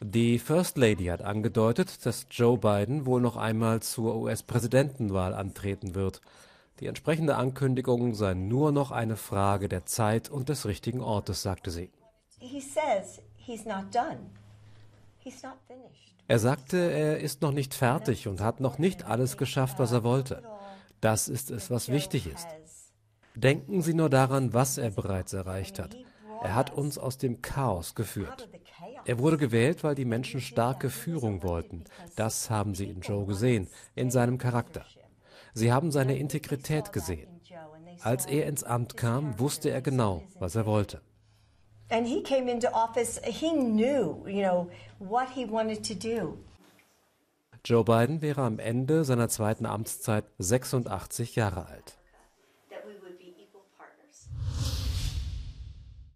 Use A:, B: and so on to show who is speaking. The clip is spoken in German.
A: Die First Lady hat angedeutet, dass Joe Biden wohl noch einmal zur US-Präsidentenwahl antreten wird. Die entsprechende Ankündigung sei nur noch eine Frage der Zeit und des richtigen Ortes, sagte sie. Er sagte, er ist noch nicht fertig und hat noch nicht alles geschafft, was er wollte. Das ist es, was wichtig ist. Denken Sie nur daran, was er bereits erreicht hat. Er hat uns aus dem Chaos geführt. Er wurde gewählt, weil die Menschen starke Führung wollten. Das haben sie in Joe gesehen, in seinem Charakter. Sie haben seine Integrität gesehen. Als er ins Amt kam, wusste er genau, was er wollte. Joe Biden wäre am Ende seiner zweiten Amtszeit 86 Jahre alt.